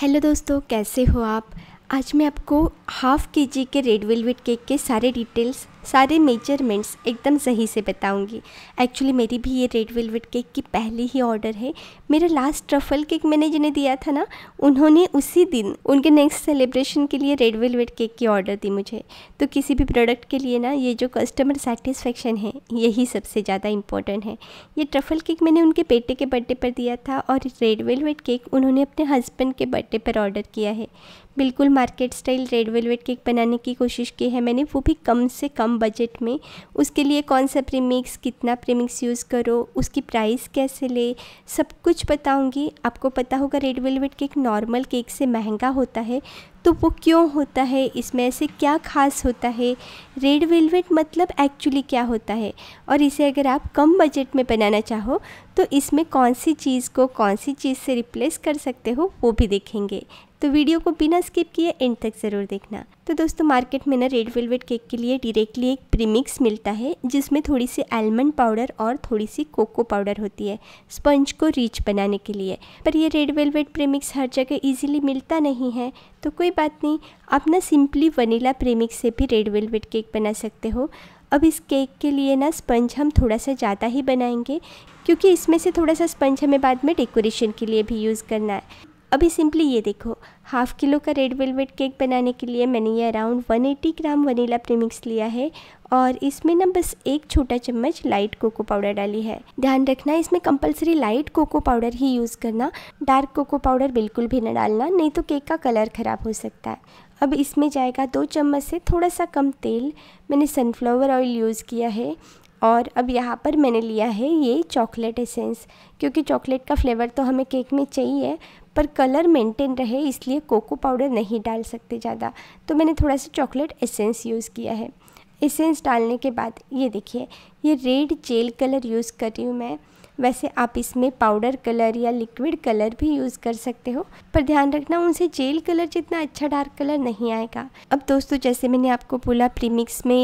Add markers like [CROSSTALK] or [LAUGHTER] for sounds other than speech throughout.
hello दोस्तों कैसे हो आप आज मैं आपको हाफ़ के जी के रेड वेलवेट केक के सारे डिटेल्स सारे मेजरमेंट्स एकदम सही से बताऊंगी एक्चुअली मेरी भी ये रेड वेलवेट केक की पहली ही ऑर्डर है मेरा लास्ट ट्रफल केक मैंने जिन्हें दिया था ना उन्होंने उसी दिन उनके नेक्स्ट सेलिब्रेशन के लिए रेड वेलवेट केक की ऑर्डर दी मुझे तो किसी भी प्रोडक्ट के लिए ना ये जो कस्टमर सेटिस्फेक्शन है यही सबसे ज़्यादा इंपॉर्टेंट है ये ट्रफल केक मैंने उनके बेटे के बर्थडे पर दिया था और रेड वेलवेट केक उन्होंने अपने हस्बैंड के बर्थडे पर ऑर्डर किया है बिल्कुल market style red velvet cake बनाने की कोशिश की है मैंने वो भी कम से कम कम बजट में उसके लिए कौन सा प्रीमिक्स कितना प्रीमिक्स यूज़ करो उसकी प्राइस कैसे ले सब कुछ बताऊंगी आपको पता होगा red velvet cake normal cake से महंगा होता है तो वो क्यों होता है इसमें से क्या खास होता है रेड वेलवेट मतलब एक्चुअली क्या होता है और इसे अगर आप कम बजट में बनाना चाहो तो इसमें कौन सी चीज़ को कौन सी चीज़ से रिप्लेस कर सकते हो वो भी देखेंगे तो वीडियो को बिना स्किप किए एंड तक ज़रूर देखना तो दोस्तों मार्केट में ना रेड वेलवेट केक के लिए डायरेक्टली एक प्रीमिक्स मिलता है जिसमें थोड़ी सी आलमंड पाउडर और थोड़ी सी कोको पाउडर होती है स्पंज को रिच बनाने के लिए पर ये रेड वेलवेट प्रीमिक्स हर जगह इजीली मिलता नहीं है तो कोई बात नहीं आप ना सिंपली वनीला प्रेमिक से भी रेड वेलवेट केक बना सकते हो अब इस केक के लिए ना स्पंज हम थोड़ा सा ज़्यादा ही बनाएंगे क्योंकि इसमें से थोड़ा सा स्पंज हमें बाद में डेकोरेशन के लिए भी यूज़ करना है अभी सिंपली ये देखो हाफ़ किलो का रेड वेलवेट केक बनाने के लिए मैंने ये अराउंड 180 ग्राम वनीला प्रीमिक्स लिया है और इसमें ना बस एक छोटा चम्मच लाइट कोको पाउडर डाली है ध्यान रखना इसमें कंपलसरी लाइट कोको पाउडर ही यूज़ करना डार्क कोको पाउडर बिल्कुल भी ना डालना नहीं तो केक का कलर ख़राब हो सकता है अब इसमें जाएगा दो चम्मच से थोड़ा सा कम तेल मैंने सनफ्लावर ऑयल यूज़ किया है और अब यहाँ पर मैंने लिया है ये चॉकलेट एसेंस क्योंकि चॉकलेट का फ्लेवर तो हमें केक में चाहिए पर कलर मेंटेन रहे इसलिए कोको पाउडर नहीं डाल सकते ज़्यादा तो मैंने थोड़ा सा चॉकलेट एसेंस यूज़ किया है एसेंस डालने के बाद ये देखिए ये रेड जेल कलर यूज़ कर रही हूँ मैं वैसे आप इसमें पाउडर कलर या लिक्विड कलर भी यूज़ कर सकते हो पर ध्यान रखना उनसे जेल कलर जितना अच्छा डार्क कलर नहीं आएगा अब दोस्तों जैसे मैंने आपको बोला प्रीमिक्स में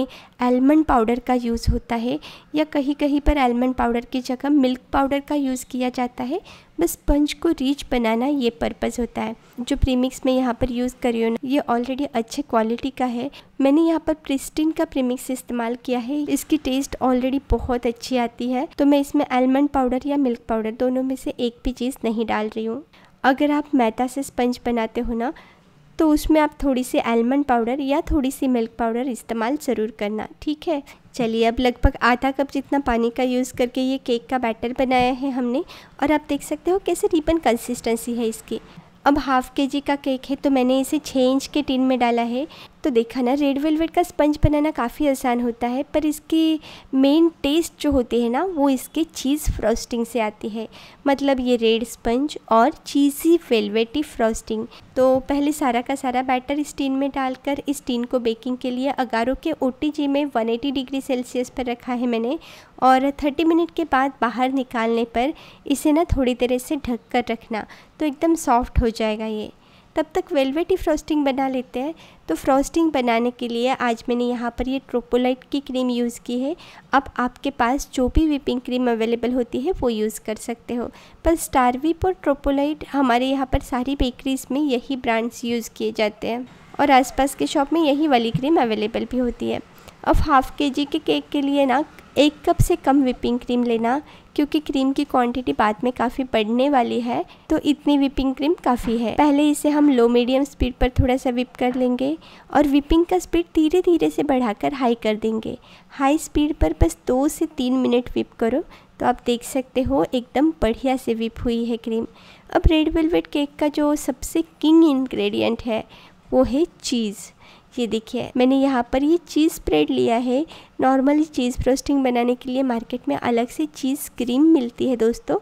एलमंड पाउडर का यूज़ होता है या कहीं कहीं पर एलमंड पाउडर की जगह मिल्क पाउडर का यूज़ किया जाता है बस स्पंज को रीच बनाना ये पर्पज़ होता है जो प्रीमिक्स में यहाँ पर यूज़ कर रही हूँ ये ऑलरेडी अच्छे क्वालिटी का है मैंने यहाँ पर प्रिस्टिन का प्रीमिक्स इस्तेमाल किया है इसकी टेस्ट ऑलरेडी ऑलरेडी बहुत अच्छी आती है तो मैं इसमें आलमंड पाउडर या मिल्क पाउडर दोनों में से एक भी चीज़ नहीं डाल रही हूँ अगर आप मैदा से स्पंज बनाते हो ना तो उसमें आप थोड़ी सी आलमंड पाउडर या थोड़ी सी मिल्क पाउडर इस्तेमाल ज़रूर करना ठीक है चलिए अब लगभग आधा कप जितना पानी का यूज़ करके ये केक का बैटर बनाया है हमने और आप देख सकते हो कैसे रिबन कंसिस्टेंसी है इसकी अब हाफ़ के जी का केक है तो मैंने इसे छः इंच के टिन में डाला है तो देखा ना रेड वेलवेट का स्पंज बनाना काफ़ी आसान होता है पर इसकी मेन टेस्ट जो होती है ना वो इसके चीज़ फ्रॉस्टिंग से आती है मतलब ये रेड स्पंज और चीज़ी वेलवेटी फ्रॉस्टिंग तो पहले सारा का सारा बैटर इस टीन में डालकर इस टीन को बेकिंग के लिए अगारों के ओ में 180 डिग्री सेल्सियस पर रखा है मैंने और 30 मिनट के बाद बाहर निकालने पर इसे ना थोड़ी देर से ढक कर रखना तो एकदम सॉफ्ट हो जाएगा ये तब तक वेलवेटी फ्रॉस्टिंग बना लेते हैं तो फ्रॉस्टिंग बनाने के लिए आज मैंने यहाँ पर ये ट्रोपोलाइट की क्रीम यूज़ की है अब आपके पास जो भी विपिंग क्रीम अवेलेबल होती है वो यूज़ कर सकते हो पर स्टारविप और ट्रोपोलाइट हमारे यहाँ पर सारी बेकरीज़ में यही ब्रांड्स यूज़ किए जाते हैं और आसपास के शॉप में यही वाली क्रीम अवेलेबल भी होती है अब हाफ़ के जी के केक के लिए ना एक कप से कम विपिंग क्रीम लेना क्योंकि क्रीम की क्वांटिटी बाद में काफ़ी बढ़ने वाली है तो इतनी विपिंग क्रीम काफ़ी है पहले इसे हम लो मीडियम स्पीड पर थोड़ा सा विप कर लेंगे और विपिंग का स्पीड धीरे धीरे से बढ़ाकर हाई कर देंगे हाई स्पीड पर बस दो से तीन मिनट विप करो तो आप देख सकते हो एकदम बढ़िया से विप हुई है क्रीम अब रेड वेलवेट केक का जो सबसे किंग इन्ग्रेडियंट है वो है चीज़ ये देखिए मैंने यहाँ पर ये चीज़ स्प्रेड लिया है नॉर्मली चीज़ फ्रोस्टिंग बनाने के लिए मार्केट में अलग से चीज़ क्रीम मिलती है दोस्तों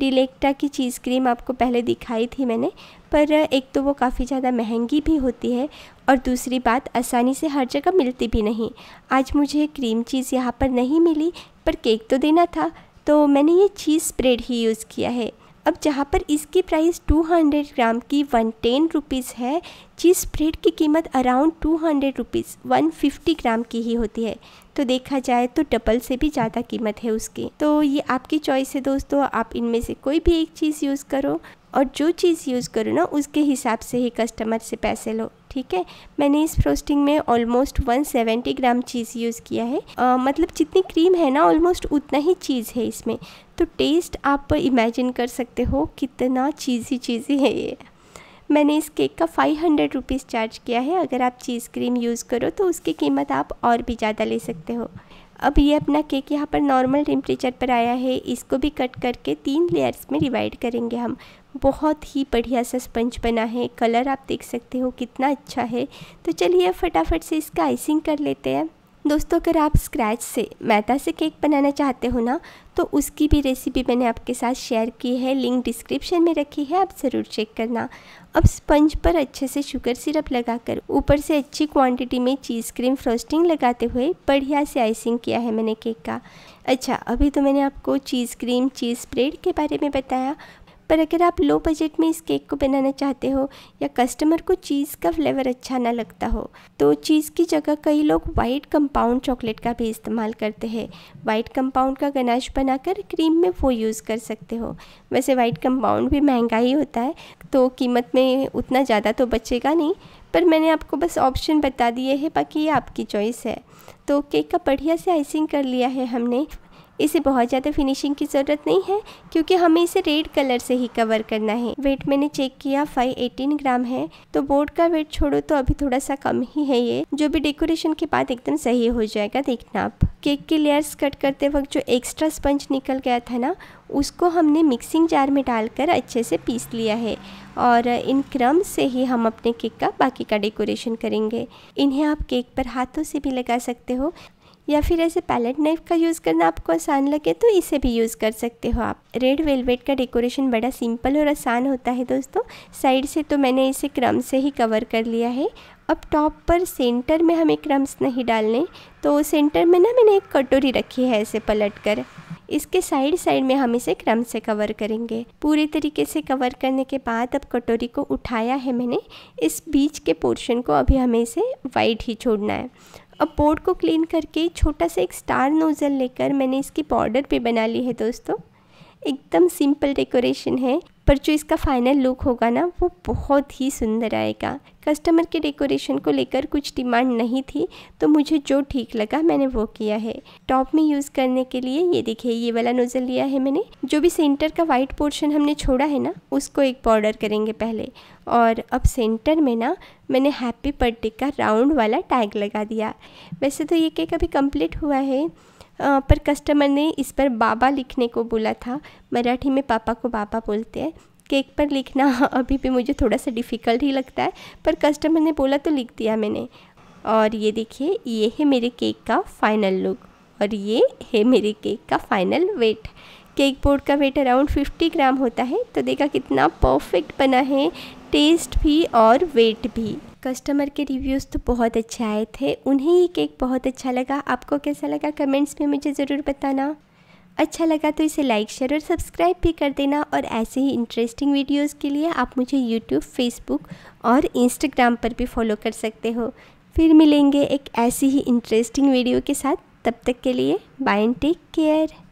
डिलेक्टा की चीज़ क्रीम आपको पहले दिखाई थी मैंने पर एक तो वो काफ़ी ज़्यादा महंगी भी होती है और दूसरी बात आसानी से हर जगह मिलती भी नहीं आज मुझे क्रीम चीज़ यहाँ पर नहीं मिली पर केक तो देना था तो मैंने ये चीज़ स्प्रेड ही यूज़ किया है अब जहाँ पर इसकी प्राइस 200 ग्राम की वन टेन रुपीज़ है चीज़ स्प्रेड की कीमत अराउंड 200 रुपीज़ 150 ग्राम की ही होती है तो देखा जाए तो डबल से भी ज़्यादा कीमत है उसकी तो ये आपकी चॉइस है दोस्तों आप इनमें से कोई भी एक चीज़ यूज़ करो और जो चीज़ यूज़ करो ना उसके हिसाब से ही कस्टमर से पैसे लो ठीक है मैंने इस फ्रोस्टिंग में ऑलमोस्ट 170 ग्राम चीज़ यूज़ किया है आ, मतलब जितनी क्रीम है ना ऑलमोस्ट उतना ही चीज़ है इसमें तो टेस्ट आप इमेजिन कर सकते हो कितना चीज़ी चीज़ी है ये मैंने इस केक का फाइव हंड्रेड रुपीज़ चार्ज किया है अगर आप चीज़ क्रीम यूज़ करो तो उसकी कीमत आप और भी ज़्यादा ले सकते हो अब ये अपना केक यहाँ पर नॉर्मल टेम्परेचर पर आया है इसको भी कट करके तीन लेयर्स में डिवाइड करेंगे हम बहुत ही बढ़िया सा स्पंज बना है कलर आप देख सकते हो कितना अच्छा है तो चलिए फटाफट से इसका आइसिंग कर लेते हैं दोस्तों अगर आप स्क्रैच से मैदा से केक बनाना चाहते हो ना तो उसकी भी रेसिपी मैंने आपके साथ शेयर की है लिंक डिस्क्रिप्शन में रखी है आप ज़रूर चेक करना अब स्पंज पर अच्छे से शुगर सिरप लगाकर ऊपर से अच्छी क्वांटिटी में चीज़ क्रीम फ्रोस्टिंग लगाते हुए बढ़िया से आइसिंग किया है मैंने केक का अच्छा अभी तो मैंने आपको चीज़ क्रीम चीज़ स्प्रेड के बारे में बताया पर अगर आप लो बजट में इस केक को बनाना चाहते हो या कस्टमर को चीज़ का फ्लेवर अच्छा ना लगता हो तो चीज़ की जगह कई लोग वाइट कंपाउंड चॉकलेट का भी इस्तेमाल करते हैं वाइट कंपाउंड का गनाश बनाकर क्रीम में वो यूज़ कर सकते हो वैसे वाइट कंपाउंड भी महंगा ही होता है तो कीमत में उतना ज़्यादा तो बचेगा नहीं पर मैंने आपको बस ऑप्शन बता दिए हैं बाकी ये आपकी चॉइस है तो केक का बढ़िया से आइसिंग कर लिया है हमने इसे बहुत ज़्यादा फिनिशिंग की ज़रूरत नहीं है क्योंकि हमें इसे रेड कलर से ही कवर करना है वेट मैंने चेक किया 518 ग्राम है तो बोर्ड का वेट छोड़ो तो अभी थोड़ा सा कम ही है ये जो भी डेकोरेशन के बाद एकदम सही हो जाएगा देखना आप केक के लेयर्स कट करते वक्त जो एक्स्ट्रा स्पंज निकल गया था ना उसको हमने मिक्सिंग जार में डालकर अच्छे से पीस लिया है और इन क्रम से ही हम अपने केक का बाकी का डेकोरेशन करेंगे इन्हें आप केक पर हाथों से भी लगा सकते हो या फिर ऐसे पैलेट नाइफ का यूज़ करना आपको आसान लगे तो इसे भी यूज़ कर सकते हो आप रेड वेलवेट का डेकोरेशन बड़ा सिंपल और आसान होता है दोस्तों साइड से तो मैंने इसे क्रम से ही कवर कर लिया है अब टॉप पर सेंटर में हमें क्रम्स नहीं डालने तो सेंटर में ना मैंने एक कटोरी रखी है ऐसे पलट कर इसके साइड साइड में हम इसे क्रम से कवर करेंगे पूरे तरीके से कवर करने के बाद अब कटोरी को उठाया है मैंने इस बीच के पोर्शन को अभी हमें इसे वाइट ही छोड़ना है अब बोर्ड को क्लीन करके छोटा सा एक स्टार नोज़ल लेकर मैंने इसकी बॉर्डर पे बना ली है दोस्तों एकदम सिंपल डेकोरेशन है पर जो इसका फाइनल लुक होगा ना वो बहुत ही सुंदर आएगा कस्टमर के डेकोरेशन को लेकर कुछ डिमांड नहीं थी तो मुझे जो ठीक लगा मैंने वो किया है टॉप में यूज़ करने के लिए ये देखिए ये वाला नोज़ल लिया है मैंने जो भी सेंटर का वाइट पोर्शन हमने छोड़ा है ना उसको एक बॉर्डर करेंगे पहले और अब सेंटर में ना मैंने हैप्पी बर्थडे का राउंड वाला टैग लगा दिया वैसे तो ये केक अभी कम्प्लीट हुआ है पर कस्टमर ने इस पर बाबा लिखने को बोला था मराठी में पापा को बाबा बोलते हैं केक पर लिखना [LAUGHS] अभी भी मुझे थोड़ा सा डिफ़िकल्ट ही लगता है पर कस्टमर ने बोला तो लिख दिया मैंने और ये देखिए ये है मेरे केक का फाइनल लुक और ये है मेरे केक का फाइनल वेट केक बोर्ड का वेट अराउंड 50 ग्राम होता है तो देखा कितना परफेक्ट बना है टेस्ट भी और वेट भी कस्टमर के रिव्यूज़ तो बहुत अच्छे आए थे उन्हें ये केक बहुत अच्छा लगा आपको कैसा लगा कमेंट्स में मुझे ज़रूर बताना अच्छा लगा तो इसे लाइक शेयर और सब्सक्राइब भी कर देना और ऐसे ही इंटरेस्टिंग वीडियोस के लिए आप मुझे यूट्यूब फेसबुक और इंस्टाग्राम पर भी फॉलो कर सकते हो फिर मिलेंगे एक ऐसी ही इंटरेस्टिंग वीडियो के साथ तब तक के लिए बाय एंड टेक केयर